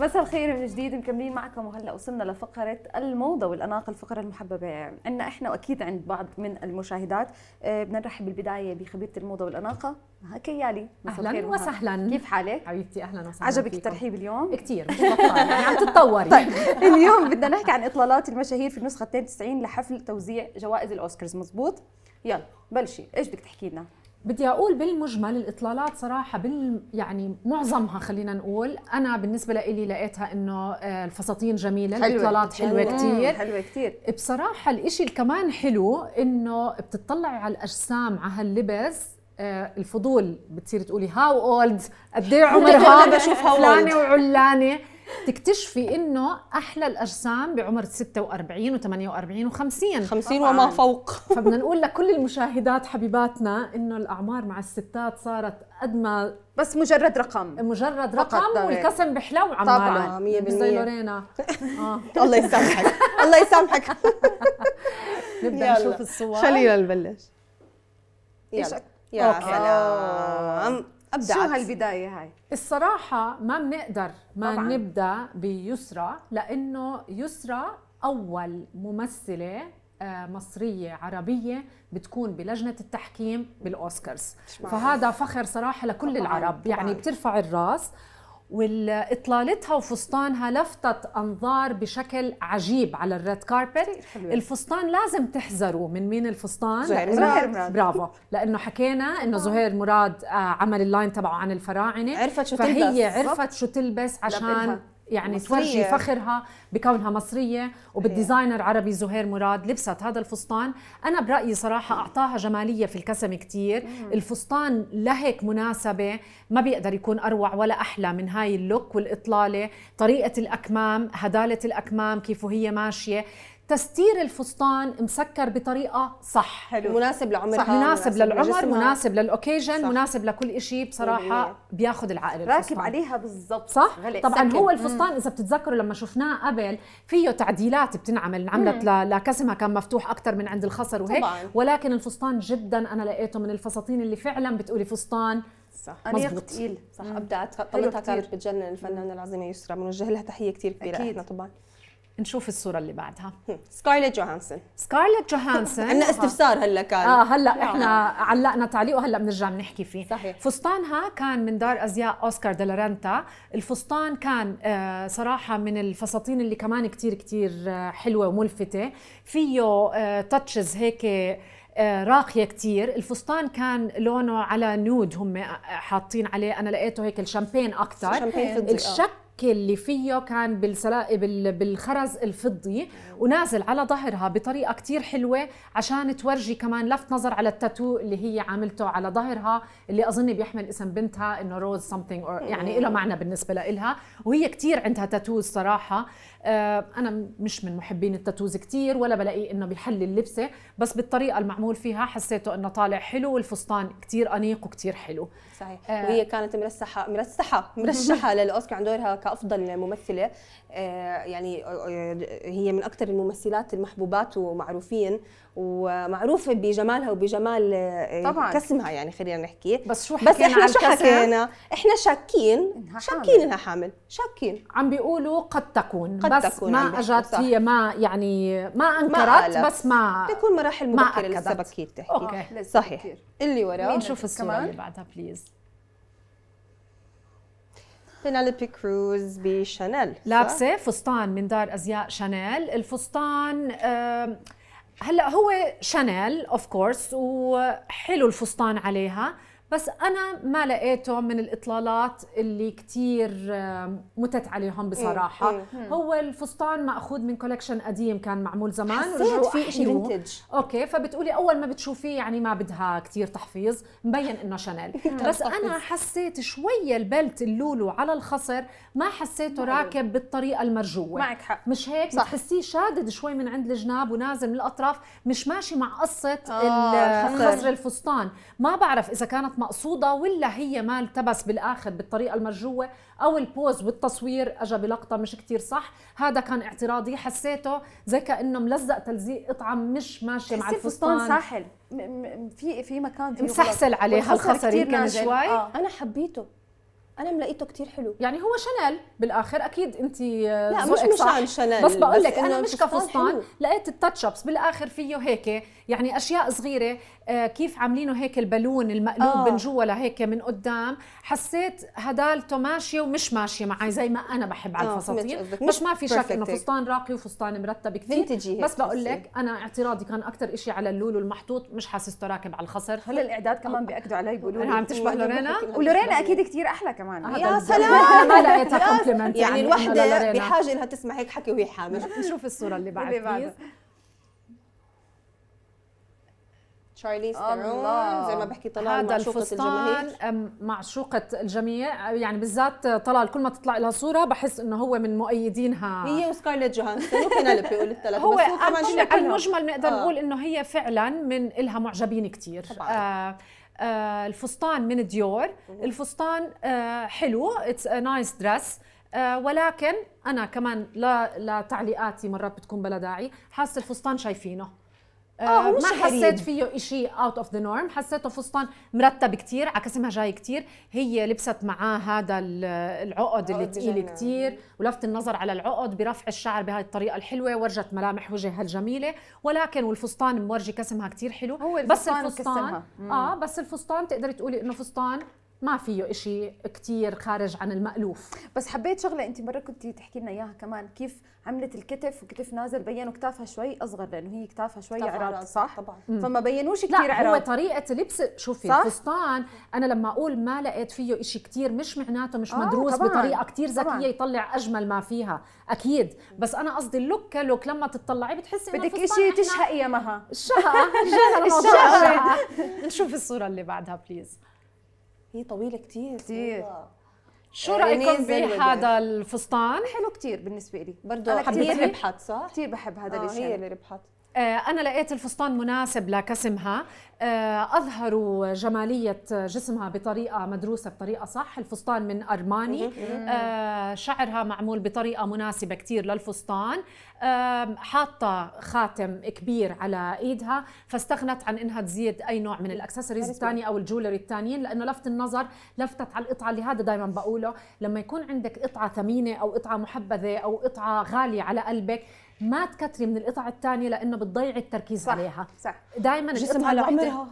مساء الخير من جديد مكملين معكم وهلا وصلنا لفقره الموضه والاناقه الفقره المحببه عندنا احنا واكيد عند بعض من المشاهدات آه، بدنا نرحب بالبدايه بخبيره الموضه والاناقه نهى كيالي اهلا وسهلا كيف حالك حبيبتي اهلا وسهلا عجبك الترحيب اليوم كثير يعني عم تتطوري طيب اليوم بدنا نحكي عن اطلالات المشاهير في النسخه 92 لحفل توزيع جوائز الاوسكارز مزبوط يلا بلشي ايش بدك تحكي لنا بدي اقول بالمجمل الاطلالات صراحه بال يعني معظمها خلينا نقول انا بالنسبه لي لقيتها انه آه، الفساتين جميله حلوة. الاطلالات حلوه كثير حلوه كثير بصراحه الإشي كمان حلو انه بتطلعي على الاجسام على هاللبس آه، الفضول بتصير تقولي هاو اولد قد ايه عمرها بشوفها فلانه وعلانه تكتشفي انه احلى الاجسام بعمر 46 و48 و50 50 وما فوق فبدنا نقول لكل المشاهدات حبيباتنا انه الاعمار مع الستات صارت قد ما بس مجرد رقم مجرد رقم والقسم بحلو عماله طبعا 100% زي لورينا آه. الله يسامحك الله يسامحك نبدا نشوف الصور خلينا نبلش يلا يا سلام ابدأ شو هالبدايه هاي الصراحه ما بنقدر ما طبعاً. نبدا بيسرى لانه يسرى اول ممثله آه، مصرية عربية بتكون بلجنة التحكيم بالأوسكارز فهذا فخر صراحة لكل طبعاً. العرب يعني بترفع الراس واطلالتها وفستانها لفتت انظار بشكل عجيب على الريد كاربت طيب، الفستان لازم تحذروا من مين الفستان زهير مراد برافو لانه حكينا انه آه. زهير مراد آه، عمل اللاين تبعه عن الفراعنه عرفت شو فهي تلبس عرفت شو تلبس عشان يعني مصرية. تورجي فخرها بكونها مصرية وبالديزاينر عربي زهير مراد لبست هذا الفستان أنا برأيي صراحة أعطاها جمالية في الكسم كتير مم. الفستان لهيك مناسبة ما بيقدر يكون أروع ولا أحلى من هاي اللوك والإطلالة طريقة الأكمام هدالة الأكمام كيف هي ماشية تستير الفستان مسكر بطريقه صح حلو مناسب لعمرها صح. مناسب, للعمر مناسب للاوكيجن مناسب لكل شيء بصراحه بياخذ العقل الفستان راكب عليها بالضبط صح غلق. طبعا سكن. هو الفستان اذا بتتذكروا لما شفناه قبل فيه تعديلات بتنعمل انعملت لكسمها كان مفتوح اكثر من عند الخصر وهيك طبعاً. ولكن الفستان جدا انا لقيته من الفساتين اللي فعلا بتقولي فستان صح انيق ثقيل صح ابدعت طلتها كانت بتجنن الفنانه العظيمه يسرا بنوجه لها تحيه كثير كبيره احنا طبعا نشوف الصوره اللي بعدها سكارليت جوهانسن سكارليت جوهانسن عندنا استفسار هلا كان اه هلا نعم. احنا علقنا تعليق وهلا بنرجع بنحكي فيه صحيح. فستانها كان من دار ازياء اوسكار ديلارنتا الفستان كان آه صراحه من الفساتين اللي كمان كتير كتير آه، حلوه وملفته فيه آه تاتشز هيك آه، راقيه كتير الفستان كان لونه على نود هم حاطين عليه انا لقيته هيك الشامبين اكثر الشامبين آه. الشك اللي فيه كان بالسلائب بالخرز الفضي ونازل على ظهرها بطريقه كثير حلوه عشان تورجي كمان لفت نظر على التاتو اللي هي عاملته على ظهرها اللي اظن بيحمل اسم بنتها انه روز سمثينج يعني له معنى بالنسبه لها وهي كثير عندها تاتو الصراحه آه، انا مش من محبين التاتوز كتير ولا بلاقي انه بيحل اللبسه بس بالطريقه المعمول فيها حسيته انه طالع حلو والفستان كتير انيق وكتير حلو صحيح آه وهي كانت مرسحه مرسحه مرشحه للاوسكار عن دورها كافضل ممثله آه يعني آه، هي من اكثر الممثلات المحبوبات ومعروفين ومعروفه بجمالها وبجمال آه، آه، طبعا كسمها يعني خلينا نحكي بس شو حكينا بس احنا شو حكينا احنا شاكين إنها شاكين انها حامل شاكين عم بيقولوا قد تكون قد بس تكون ما اجت هي ما يعني ما انكرت ما بس ما تكون مراحل مبكره لسه بكير تحكي أوكي. آه، صحيح بكير. اللي وراه نشوف الصوره اللي بعدها بليز بيناليبي كروز بشانيل لابسه فستان من دار ازياء شانيل الفستان آه هلا هو شانيل اوف كورس وحلو الفستان عليها بس انا ما لقيته من الاطلالات اللي كثير متت عليهم بصراحه إيه. إيه. هو الفستان ماخوذ من كولكشن قديم كان معمول زمان حسيت في شيء فينتج اوكي فبتقولي اول ما بتشوفيه يعني ما بدها كثير تحفيظ مبين انه شانيل بس انا حسيت شويه البلت اللولو على الخصر ما حسيته راكب بالطريقه المرجوه معك حق مش هيك صح. بتحسيه شادد شوي من عند الجناب ونازل من الاطراف مش ماشي مع قصه آه الفستان ما بعرف اذا كانت مقصوده ولا هي ما التبس بالاخر بالطريقه المرجوه او البوز والتصوير اجى بلقطه مش كتير صح هذا كان اعتراضي حسيته زي كانه ملزق تلزيق قطعه مش ماشيه مع الفستان ساحل في في مكان في مسحسل عليها الخصري كان شوي آه. انا حبيته انا ملاقيته كتير حلو يعني هو شانيل بالاخر اكيد انت آه، لا مش مش عن شانيل بس بقول لك انا مش كفستان لقيت التاتش ابس بالاخر فيه هيك يعني اشياء صغيره آه، كيف عاملينه هيك البالون المقلوب آه. من جوا لهيك من قدام حسيت هدالته ماشيه ومش ماشيه معي زي ما انا بحب على آه، الفساتين مش ما في شك انه فستان راقي وفستان مرتب كثير بس بقول لك انا اعتراضي كان اكثر شيء على اللولو المحطوط مش حاسسته راكب على الخصر هلا الاعداد كمان بياكدوا علي بيقولوا انا عم تشبه لورينا ولورينا اكيد كثير احلى كمان يا سلام ما لقيتها كومبلمنت يعني الوحده بحاجه انها تسمع هيك حكي وهي حامل نشوف الصوره اللي بعد تشارليز ثيرون زي ما بحكي طلال هذا معشوقة الجماهير معشوقة الجميع يعني بالذات طلال كل ما تطلع لها صورة بحس انه هو من مؤيدينها هي وسكارليت جوهانسون وبينيلوبي الثلاثة هو كمان المجمل بنقدر آه. نقول انه هي فعلا من الها معجبين كثير آه،, آه الفستان من ديور الفستان آه حلو اتس نايس دريس ولكن انا كمان لا تعليقاتي مرات بتكون بلا داعي حاسه الفستان شايفينه آه, آه، ما حسيت فيه شيء اوت اوف ذا نورم حسيته فستان مرتب كثير كسمها جاي كثير هي لبست معاه هذا العقد اللي ثقيل كثير ولفت النظر على العقد برفع الشعر بهذه الطريقه الحلوه ورجت ملامح وجهها الجميله ولكن والفستان مورجي كسمها كثير حلو هو الفستان بس الفستان كسمها. اه بس الفستان تقدري تقولي انه فستان ما فيه إشي كتير خارج عن المألوف بس حبيت شغلة أنت مرة كنت تحكي لنا إياها كمان كيف عملت الكتف وكتف نازل بينوا كتافها شوي أصغر لأنه هي كتافها شوي عراض صح؟ طبعا فما بينوش كتير عراض هو طريقة لبس شوفي الفستان أنا لما أقول ما لقيت فيه إشي كتير مش معناته مش آه مدروس طبعاً. بطريقة كتير ذكية يطلع أجمل ما فيها أكيد بس أنا قصدي اللوك كلوك لما تطلعي بتحسي بدك إشي تشهقي يا مها الشهقة الشهقة نشوف الصورة اللي بعدها بليز هي طويله كتير كتير شو رايكم بهذا الفستان؟ حلو كتير بالنسبه لي برضو انا كثير ربحت صح؟ كتير بحب هذا آه الشيء هي اللي ربحت آه، أنا لقيت الفستان مناسب لكسمها آه، أظهروا جمالية جسمها بطريقة مدروسة بطريقة صح الفستان من أرماني آه، شعرها معمول بطريقة مناسبة كتير للفستان حاطة خاتم كبير على إيدها فاستغنت عن إنها تزيد أي نوع من الأكسسوارز الثانية أو الجولري الثانيين لأنه لفت النظر لفتت على القطعة اللي هذا دايما بقوله لما يكون عندك قطعة ثمينة أو قطعة محبذة أو قطعة غالية على قلبك ما تكتري من القطع الثانيه لانه بتضيعي التركيز صح عليها صح دائما جسمها الوحده عمرها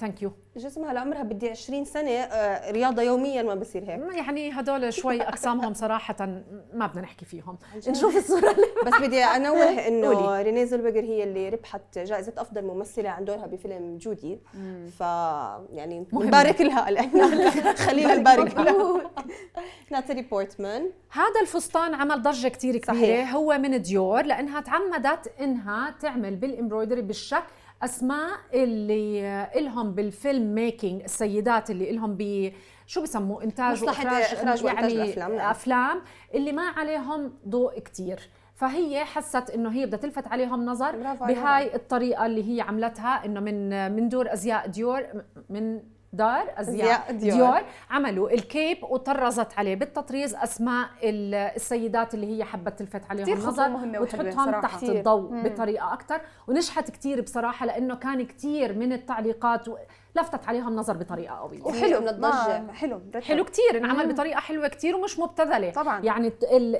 ثانك يو جسمها لعمرها بدي 20 سنه آه، رياضه يوميا ما بصير هيك يعني هدول شوي اقسامهم صراحه ما بدنا نحكي فيهم نشوف الصوره اللي بس بدي انوه انه ريني زلبقر هي اللي ربحت جائزه افضل ممثله عن دورها بفيلم جودي ف يعني نبارك لها لانه خلينا نبارك لها ناتالي بورتمان هذا الفستان عمل ضجه كثير كبيره صحيح. هو من ديور لانها تعمدت انها تعمل بالامبرويدري بالشكل اسماء اللي الهم بالفيلم ميكينج السيدات اللي الهم ب شو بسموه انتاج مصلحه اخراج يعني افلام نعم. افلام اللي ما عليهم ضوء كثير فهي حست انه هي بدها تلفت عليهم نظر بهاي الطريقه اللي هي عملتها انه من من دور ازياء ديور من دار ازياء ديور. ديور عملوا الكيب وطرزت عليه بالتطريز اسماء السيدات اللي هي حبت تلفت عليهم النظر وتحطهم تحت كتير. الضوء مم. بطريقه اكثر ونجحت كثير بصراحه لانه كان كثير من التعليقات و... لفتت عليهم نظر بطريقه قويه وحلو من الضجه حلو مرتب. حلو كثير انعمل بطريقه حلوه كثير ومش مبتذله طبعا يعني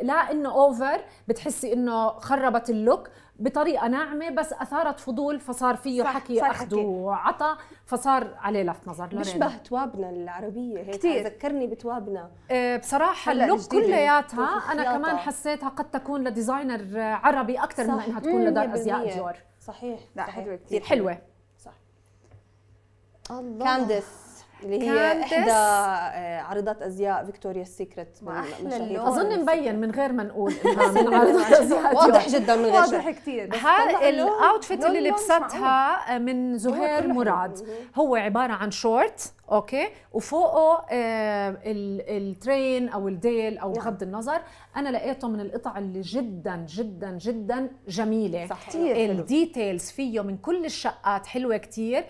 لا انه اوفر بتحسي انه خربت اللوك بطريقه ناعمه بس اثارت فضول فصار فيه صح حكي اخذ وعطى فصار عليه لفت نظر بيشبه توابنا العربيه هيك كتير. ذكرني بتوابنا أه بصراحه اللوك كلياتها انا كمان حسيتها قد تكون لديزاينر عربي اكثر من انها تكون لدار ازياء ديور صحيح لا حلوه كثير حلوه الله كاندس اللي هي احدى آه، عارضات ازياء فيكتوريا سيكريت من اظن مبين من غير ما نقول انها من عارضات ازياء واضح جدا من غير واضح كثير هذا الاوتفيت اللي لبستها آه، من زهير مراد هو عباره عن شورت اوكي وفوقه آه، الترين او الديل او نعم. بغض النظر انا لقيته من القطع اللي جدا جدا جدا جميله صح كثير الديتيلز فيه من كل الشقات حلوه كثير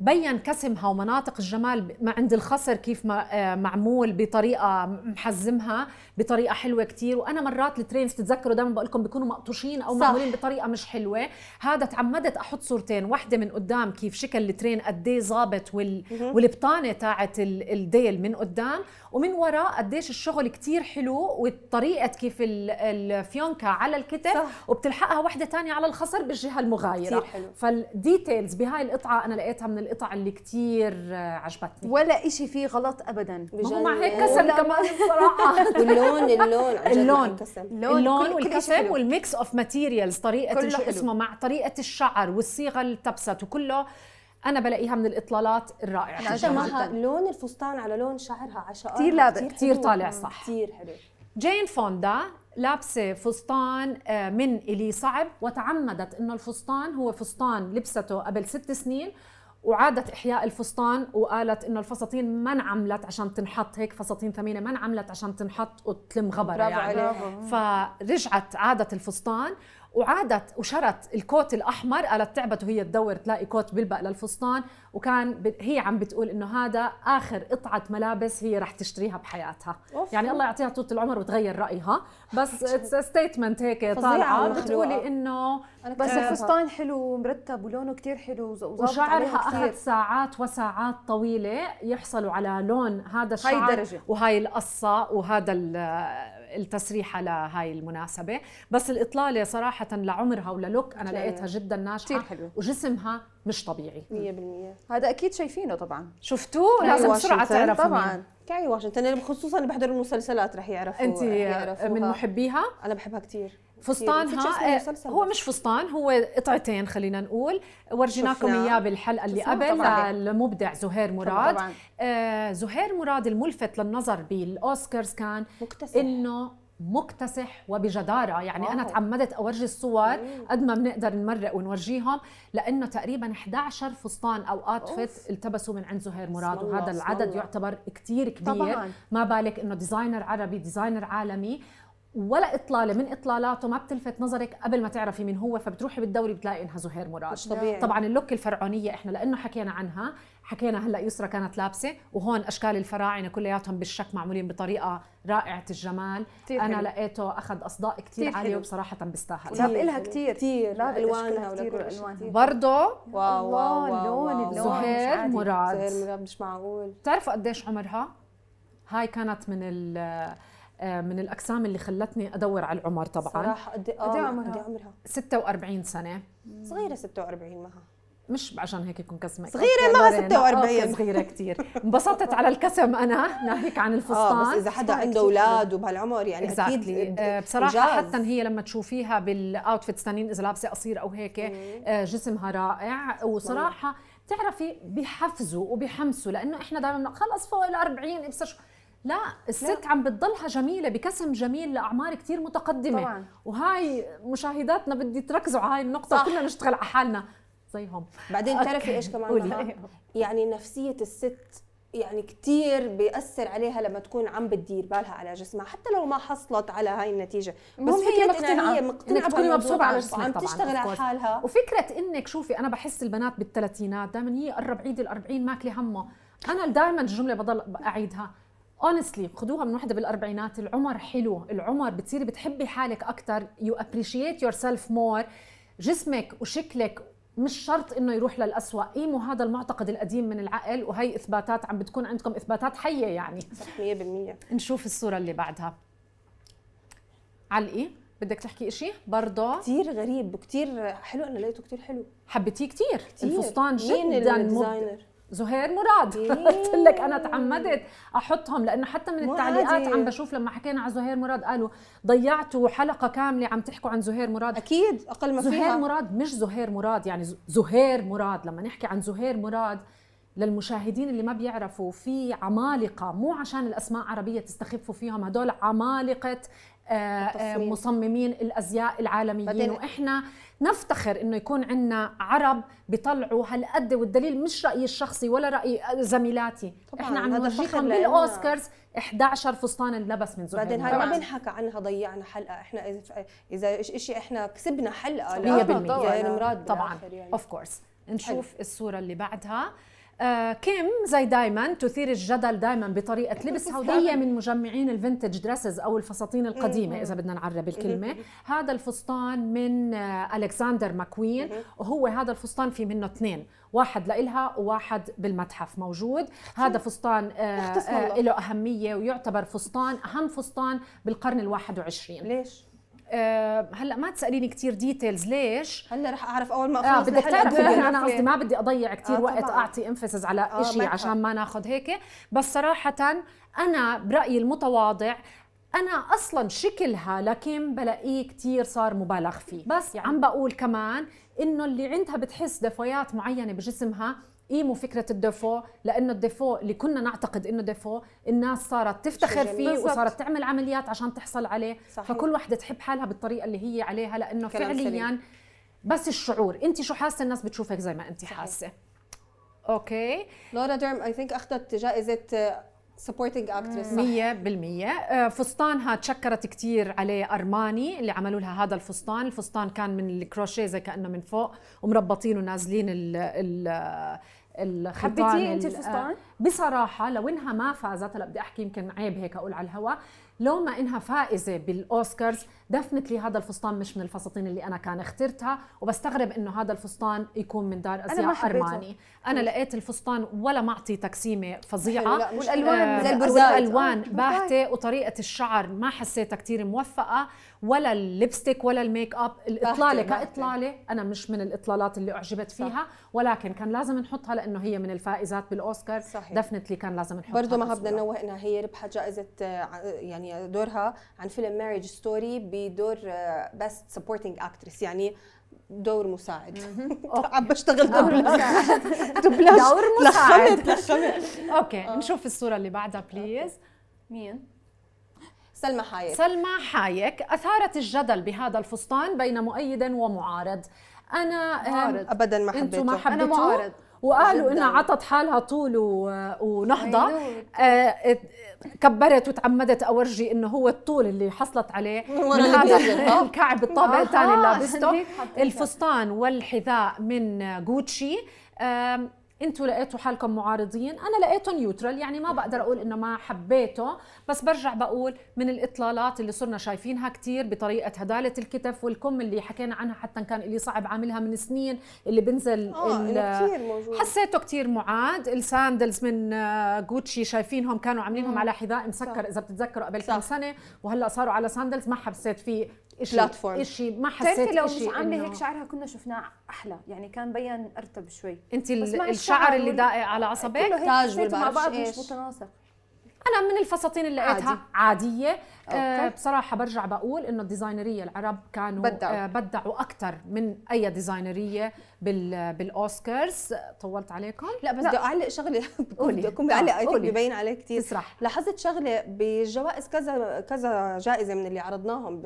بين كسمها ومناطق الجمال ما عند الخصر كيف آه، معمول بطريقه محزمها بطريقه حلوه كتير وانا مرات الترينز بتتذكروا دائما بقول لكم بيكونوا مقطوشين او معمولين بطريقه مش حلوه هذا تعمدت احط صورتين واحده من قدام كيف شكل الترين قد ايه ظابط وال... والبطانه تاعت الديل من قدام ومن وراء قديش الشغل كتير حلو وطريقه كيف الفيونكا على الكتف صح. وبتلحقها واحده ثانيه على الخصر بالجهه المغايره كتير حلو فالديتيلز بهاي القطعه انا لقيتها من القطع اللي كتير آه، عجبتني ولا إشي فيه غلط ابدا هو مع هيك كسل كمان الصراحه واللون اللون اللون اللون والكسل والميكس اوف ماتيريالز طريقه شو اسمه مع طريقه الشعر والصيغه اللي تبست وكله انا بلاقيها من الاطلالات الرائعه حتى معها لون الفستان على لون شعرها عشقة كثير لابس كثير طالع صح كثير حلو جين فوندا لابسه فستان آه، من الي صعب وتعمدت انه الفستان هو فستان لبسته قبل ست سنين وعادت احياء الفستان وقالت انه الفساتين ما انعملت عشان تنحط هيك فساتين ثمينه ما انعملت عشان تنحط وتلم غبره يعني برافو. فرجعت عادت الفستان وعادت وشرت الكوت الاحمر قالت تعبت وهي تدور تلاقي كوت بيلبق للفستان وكان هي عم بتقول انه هذا اخر قطعه ملابس هي رح تشتريها بحياتها أوف. يعني الله يعطيها طول العمر وتغير رايها بس ستيتمنت هيك طالعه بتقولي انه بس الفستان حلو ومرتب ولونه كثير حلو وشعرها اخذ ساعات وساعات طويله يحصلوا على لون هذا الشعر هاي درجة. وهاي القصه وهذا التصريحة لهاي المناسبه بس الاطلاله صراحه لعمرها وللوك انا لقيتها جدا ناجحه وجسمها مش طبيعي 100% هذا اكيد شايفينه طبعا شفتوه لازم بسرعه تعرفوا طبعا كاي واشنطن خصوصا اللي بحضر المسلسلات رح يعرفوا انت من محبيها انا بحبها كثير فستانها آه، هو مش فستان هو قطعتين خلينا نقول ورجيناكم اياه بالحلقه اللي قبل للمبدع زهير مراد آه زهير مراد الملفت للنظر بالاوسكارز كان مكتسح انه مكتسح وبجداره يعني أوه. انا تعمدت اورجي الصور قد ما بنقدر نمرق ونورجيهم لانه تقريبا 11 فستان او اوتفيت التبسوا من عند زهير مراد وهذا العدد الله. يعتبر كثير كبير طبعاً. ما بالك انه ديزاينر عربي ديزاينر عالمي ولا اطلاله من اطلالاته ما بتلفت نظرك قبل ما تعرفي مين هو فبتروحي بالدوري بتلاقي انها زهير مراد مش طبيعي. طبعا اللوك الفرعونيه احنا لانه حكينا عنها حكينا هلا يسرا كانت لابسه وهون اشكال الفراعنه كلياتهم بالشك معمولين بطريقه رائعه الجمال انا حلو. لقيته اخذ اصداء كثير عاليه وبصراحه بيستاهل ولعب لها كثير كثير الوانها كثير برضه واو واو اللون اللون زهير مراد زهير مش معقول بتعرفوا قديش عمرها؟ هاي كانت من ال آه، من الاقسام اللي خلتني ادور على العمر طبعا صراحه قد آه، إيه, ايه عمرها؟ 46 سنه صغيره 46 مها مش عشان هيك يكون كسمك صغيره ما 46 صغيره كثير انبسطت على الكسم انا ناهيك عن الفستان آه بس اذا حدا عنده اولاد وبهالعمر يعني اكيد آه، بصراحه جاز. حتى هي لما تشوفيها بالاوتفيتس ثانيين اذا لابسه قصير او هيك آه، جسمها رائع وصراحه بتعرفي بحفزوا وبحمسوا لانه احنا دائما خلص فوق ال 40 ابصر شو لا الست لا. عم بتضلها جميله بكسم جميل لاعمار كثير متقدمه طبعا. وهاي مشاهداتنا بدي تركزوا على هاي النقطه صح. كلنا نشتغل على حالنا زيهم بعدين تعرفي ايش كمان يعني نفسيه الست يعني كثير بيأثر عليها لما تكون عم بتدير بالها على جسمها حتى لو ما حصلت على هاي النتيجة بس هي مقتنعة مقتنعة تكوني مبسوطة على جسمها وعم تشتغل على حالها وفكرة انك شوفي انا بحس البنات بالثلاثينات دائما هي قرب عيد الأربعين ماكلة همه انا دائما الجملة بضل اعيدها اونستلي خذوها من وحده بالاربعينات العمر حلو العمر بتصيري بتحبي حالك اكثر يو ابريشيت يور سيلف مور جسمك وشكلك مش شرط انه يروح للاسوء قيموا هذا المعتقد القديم من العقل وهي اثباتات عم بتكون عندكم اثباتات حيه يعني صح 100% نشوف الصوره اللي بعدها علقي بدك تحكي إشي برضه كثير غريب وكثير حلو انا لقيته كثير حلو حبيتيه كثير الفستان جدا مين الديزاينر زهير مراد إيه. قلت لك انا تعمدت احطهم لانه حتى من التعليقات عم بشوف لما حكينا على زهير مراد قالوا ضيعتوا حلقه كامله عم تحكوا عن زهير مراد اكيد اقل ما فيها زهير مراد مش زهير مراد يعني زهير مراد لما نحكي عن زهير مراد للمشاهدين اللي ما بيعرفوا في عمالقة مو عشان الأسماء عربية تستخفوا فيهم هدول عمالقة آه، آه، التصميم. مصممين الازياء العالميين واحنا نفتخر انه يكون عندنا عرب بيطلعوا هالقد والدليل مش رايي الشخصي ولا راي زميلاتي طبعاً احنا عم نفخم بالاوسكارز 11 فستان انلبس من زهير بعدين هاي ما بنحكى عنها ضيعنا حلقه احنا اذا شيء احنا كسبنا حلقه 100% يعني مراد طبعا اوف كورس يعني. نشوف الصوره اللي بعدها آه كيم زي دايما تثير الجدل دايما بطريقه لبسها وهي من مجمعين الفينتج دريسز او الفساتين القديمه اذا بدنا نعرب الكلمه هذا الفستان من آه الكسندر ماكوين وهو هذا الفستان في منه اثنين واحد لإلها وواحد بالمتحف موجود هذا فستان آه, آه، له أهمية ويعتبر فستان أهم فستان بالقرن الواحد وعشرين ليش؟ آه، هلا ما تساليني كثير ديتيلز ليش هلا رح اعرف اول ما آه، اخلص آه بدك تعرف انا قصدي ما بدي اضيع كثير آه وقت طبعا. اعطي امفسز على آه شيء عشان ما ناخذ هيك بس صراحه انا برايي المتواضع انا اصلا شكلها لكن بلاقيه كثير صار مبالغ فيه بس يعني. عم بقول كمان انه اللي عندها بتحس دفيات معينه بجسمها قيموا فكره الدفو لانه الديفو اللي كنا نعتقد انه ديفو الناس صارت تفتخر فيه بالزبط. وصارت تعمل عمليات عشان تحصل عليه صحيح. فكل وحده تحب حالها بالطريقه اللي هي عليها لانه فعليا سليم. بس الشعور انت شو حاسه الناس بتشوفك زي ما انت حاسه اوكي لورا ديرم اي ثينك اخذت جائزه سبورتنج اكترس 100% فستانها تشكرت كثير عليه ارماني اللي عملوا لها هذا الفستان الفستان كان من الكروشيه زي كانه من فوق ومربطين ونازلين ال ال الخطان حبيتي انت الفستان؟ آه، بصراحه لو انها ما فازت هلا بدي احكي يمكن عيب هيك اقول على الهواء لو ما انها فائزه بالاوسكارز دفنتلي هذا الفستان مش من الفساتين اللي انا كان اخترتها وبستغرب انه هذا الفستان يكون من دار ازياء أنا ارماني انا لقيت الفستان ولا معطي تقسيمه فظيعه آه، والالوان آه زي والالوان باهته وطريقه الشعر ما حسيتها كثير موفقه ولا اللبستيك ولا الميك اب الاطلاله كاطلاله انا مش من الاطلالات اللي اعجبت فيها صح. ولكن كان لازم نحطها لانه هي من الفائزات بالاوسكار صحيح. دفنتلي كان لازم نحطها برضه ما بدنا ننوه انها هي ربحت جائزه آه، يعني دورها عن فيلم ماريج ستوري بدور آه، بس سبورتنج اكترس يعني دور مساعد عم بشتغل دور مساعد دور مساعد لخمت اوكي آه. نشوف الصوره اللي بعدها بليز مين سلمى حايك سلمى حايك اثارت الجدل بهذا الفستان بين مؤيد ومعارض انا ابدا ما حبيته, ما حبيته. انا معارض وقالوا جداً. انها عطت حالها طول ونهضه آه، كبرت وتعمدت اورجي انه هو الطول اللي حصلت عليه من هذا الكعب الطابع الثاني اللي لابسته الفستان والحذاء من جوتشي انتوا لقيتوا حالكم معارضين انا لقيته نيوترال يعني ما بقدر اقول انه ما حبيته بس برجع بقول من الاطلالات اللي صرنا شايفينها كثير بطريقه هداله الكتف والكم اللي حكينا عنها حتى كان اللي صعب عاملها من سنين اللي بنزل آه موجود. حسيته كثير معاد الساندلز من جوتشي آه، شايفينهم كانوا عاملينهم على حذاء مسكر صح. اذا بتتذكروا قبل كم سنه وهلا صاروا على ساندلز ما حسيت فيه شيء بلاتفورم شيء ما حسيت لو مش عامله هيك شعرها كنا شفناه احلى يعني كان بين ارتب شوي انت الشعر اللي داقق على عصبك تاج مع بعض مش متناسق انا من الفساتين اللي لقيتها عادي. عاديه آه، بصراحة برجع بقول إنه الديزاينرية العرب كانوا بدعوا, آه، بدعوا أكثر من أي ديزاينرية بال بالأوسكارز طولت عليكم؟ لا بس بدي أعلق شغلة بدي أكون بعلق أي آه، ببين عليه كثير تسرح لاحظت شغلة بالجوائز كذا كذا جائزة من اللي عرضناهم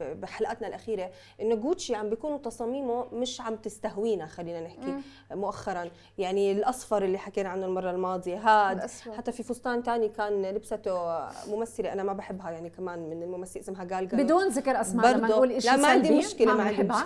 بحلقاتنا الأخيرة إنه جوتشي عم بيكونوا تصاميمه مش عم تستهوينا خلينا نحكي م. مؤخرا يعني الأصفر اللي حكينا عنه المرة الماضية هاد حتى في فستان ثاني كان لبسته ممثلة أنا ما بحبها يعني كمان من الممثل اسمها جال بدون ذكر اسماء لما نقول شيء لا ما عندي مشكله ما عندي مشكله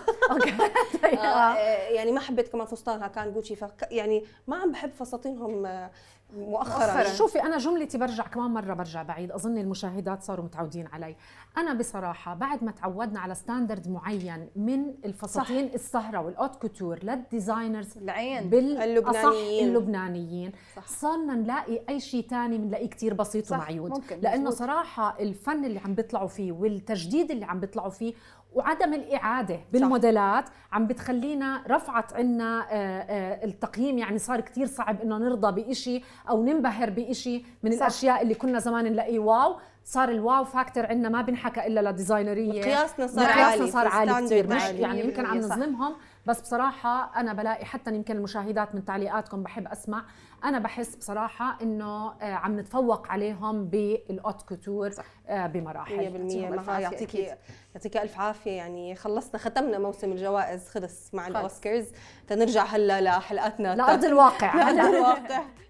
آه، طيب. يعني ما حبيت كمان فستانها كان جوتشي يعني ما عم بحب فساتينهم آه، مؤخرا, مؤخرا. شوفي انا جملتي برجع كمان مره برجع بعيد اظن المشاهدات صاروا متعودين علي انا بصراحه بعد ما تعودنا على ستاندرد معين من الفساتين السهره والاوت كوتور للديزاينرز العين اللبنانيين اللبنانيين صح. صرنا نلاقي اي شيء ثاني بنلاقيه كثير بسيط ومعيود لانه صراحه الفن اللي عم بيطلعوا فيه والتجديد اللي عم بيطلعوا فيه وعدم الإعادة بالموديلات عم بتخلينا رفعت عنا آه، آه، التقييم يعني صار كتير صعب إنه نرضى بإشي أو ننبهر بإشي من صح. الأشياء اللي كنا زمان نلاقيه واو صار الواو فاكتور عندنا ما بنحكى الا لديزاينريه قياسنا صار عالي صار عالي كثير مش يعني يمكن عم نظلمهم بس بصراحه انا بلاقي حتى يمكن المشاهدات من تعليقاتكم بحب اسمع انا بحس بصراحه انه آه، عم نتفوق عليهم بالاوت كوتور آه، بمراحل 100% يعطيكي يعطيك الف عافيه يعني خلصنا ختمنا موسم الجوائز خلص مع الاوسكارز تنرجع هلا لحلقاتنا لارض الواقع لارض الواقع